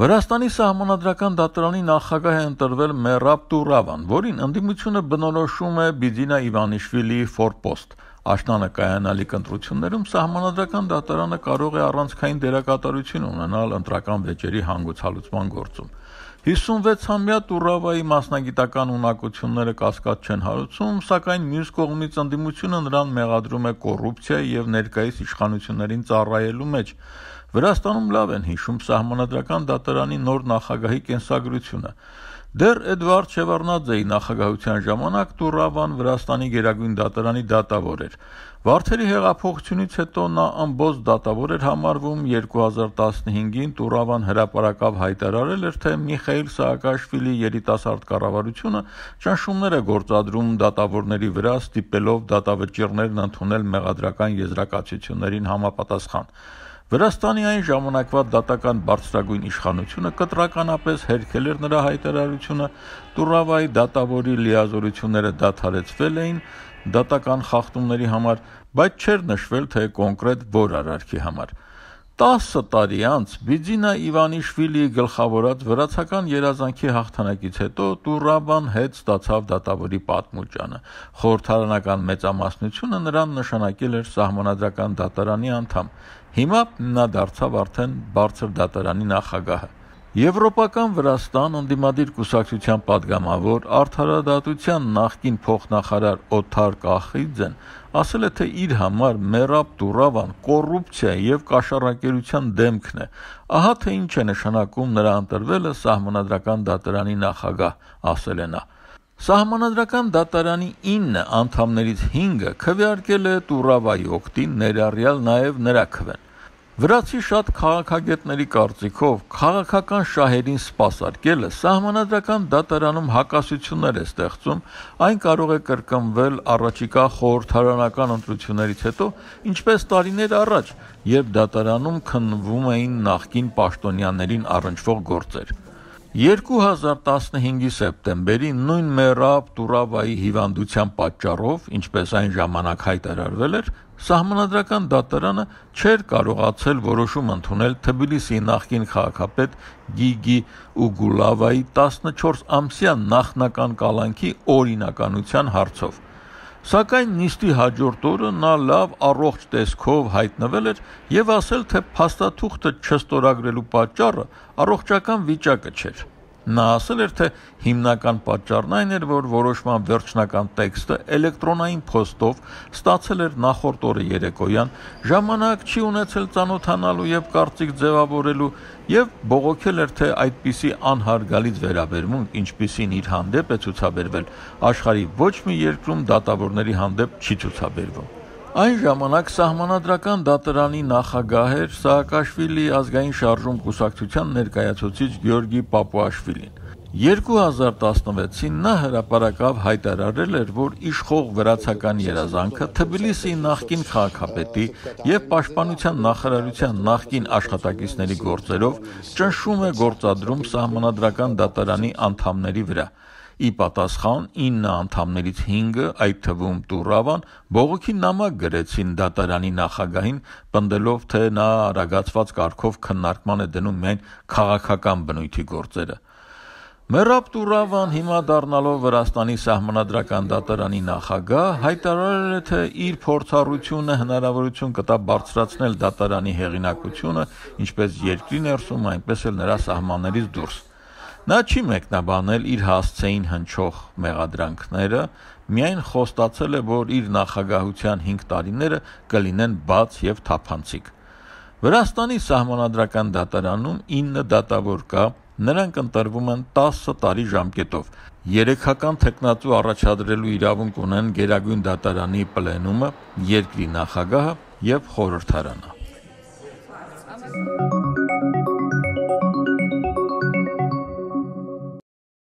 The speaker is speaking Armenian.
Վրաստանի սահմանադրական դատարանի նախագահ է ընտրվել Մերապ Տուրավան, որին ընդդիմությունը բնորոշում է Բիդինա Իվանիշվիլի ֆորպոստ։ Աշնանը կայանալի կտրություններում սահմանադրական դատարանը կարող է առանցքային դերակատարություն ունենալ ընտրական վեճերի հանգուցալուծման գործում։ 56-ամյա Տուրավայի մասնագիտական ունակությունները կասկած չեն հարուցում, սակայն մյուս կողմից ընդդիմությունը նրան մեղադրում է կոռուպցիայի եւ ներկայիս իշխանություններին ծառայելու մեջ։ Վրաստանում լավ են հիշում սահմանադրական դատարանի նոր նախագահի կենսագրությունը։ Դեռ Էդվարդ Շևարնաձեի նախագահության ժամանակ Տուրավան Վրաստանի Գերագույն դատարանի դատավոր էր։ Վարդերի հեղափոխությունից հետո նա ամբողջ դատավոր էր համարվում 2015-ին Տուրավան հրապարակավ հայտարարել էր, թե Միխայել Սաակաշվիլի երիտասարդ կառավարությունը ճնշումներ է գործադրում դատավորների վրա, ստիպելով դատավճիռներն ընդունել մեղադրական եզրակացություններին համապատասխան։ Վրաստանի այն ժամանակվա դատական բարձրագույն իշխանությունը կտրականապես հերքել էր նրա հայտարարությունը, Տուրավայի դատավորի լիազորությունները դադարեցվել էին դատական խախտումների համար, բայց չէր նշվել թե կոնկրետ որ արարքի համար։ 10 տարի անց Բիձինա Իվանիշվիլիի գլխավորած վրացական երազանքի հաղթանակից հետո Տուրաբան հետ ստացավ դատավորի պատմուճանը։ Խորհրդարանական մեծամասնությունը նրան նշանակել էր սահմանադրական դատարանի անդամ։ Հիմա նա դարձավ արդեն բարձր դատարանի նախագահը։ Եվրոպական Վրաստան ընդդիմադիր կուսակցության падգամավոր Արթարադատության նախկին փոխնախարար Օթար Կախիձեն ասել է, թե իր համար Մերապ Դուրավան կոռուպցիա եւ կաշառակերության դեմքն է։ Ահա թե ինչ է նշանակում նրա ընտրվելը սահմանադրական դատարանի նախագահ, ասել է նա։ Սահմանադրական դատարանի 9 անդամներից 5-ը քվեարկել է Տուրավայի օկտին ներառյալ նաև նրա քվեն։ Վրացի շատ քաղաքագետների կարծիքով քաղաքական շահերին սпасարկելը սահմանադրական դատարանում հակասություններ է ստեղծում, այն կարող է կրկնվել առաջիկա խորհրդարանական ընտրություններից հետո, ինչպես տարիներ առաջ, երբ դատարանում քննվում էին նախկին պաշտոնյաներին առնչվող գործեր։ 2015-ի սեպտեմբերի նույն Մերապ Տուրավայի հիվանդության պատճառով, ինչպես այն ժամանակ հայտարարվել էր, Սահմանադրական դատարանը չէր կարողացել որոշում ընդունել Թբիլիսի նախկին քաղաքապետ Գիգի Ուգուլավայի 14 ամսյան նախնական կալանքի օրինականության հարցով։ Սակայն նիստի հաջորդ օրը նա լավ առողջ տեսքով հայտնվել էր եւ ասել, թե փաստաթուղթը չստորագրելու պատճառը առողջական վիճակը չէր։ Նա ասել էր, թե հիմնական պատճառն այն էր, որ որոշման վերջնական տեքստը էլեկտրոնային փոստով ստացել էր նախորդ օրը երեկոյան, ժամանակ չի ունեցել ծանոթանալու եւ կարծիք ձևավորելու եւ բողոքել էր, թե այդպիսի անհարգալից վերաբերմունք, ինչպիսին իր հանդեպ է ցուցաբերվել, աշխարի ոչ մի երկրում դատավորների հանդեպ չի ցուցաբերվում։ Այն ժամանակ սահմանադրական դատարանի նախագահ էր Սաակաշվիլի ազգային շարժում կուսակցության ներկայացուցիչ Գյորգի Պապուաշվիլին։ 2016-ին նա հրապարակավ հայտարարել էր, որ իշխող վրացական երազանքը Թբիլիսի նախկին քաղաքապետի եւ պաշտպանության նախարարության նախկին աշխատակիցների գործերով ճնշում է գործադրում սահմանադրական դատարանի անդամների վրա։ Ի պատասխան 9 անդամներից 5-ը, այդ թվում Տուրավան, բողոքի նամակ գրեցին դատարանի նախագահին, պնդելով, թե նա արագացված կարգով քննարկման է դնում միայն քաղաքական բնույթի գործերը։ Մերապ Տուրավան հիմա դառնալով Վրաստանի սահմանադրական դատարանի նախագահ հայտարարել է թե իր փորձառությունը հնարավորություն կտա բարձրացնել դատարանի հեղինակությունը ինչպես երկրի ներսում այնպես էլ նրա սահմաններից դուրս։ Նա չի մեկնաբանել իր հասցեին հնչող մեղադրանքները, միայն խոստացել է, որ իր նախագահության 5 տարիները կլինեն բաց եւ թափանցիկ։ Վրաստանի սահմանադրական դատարանում 9 դատավոր կա, նրանք ընտրվում են 10 տարի ժամկետով։ Երեքական տեխնատու առաջադրելու իրավունք ունեն Գերագույն դատարանի պլենումը, երկրի նախագահը եւ խորհրդարանը։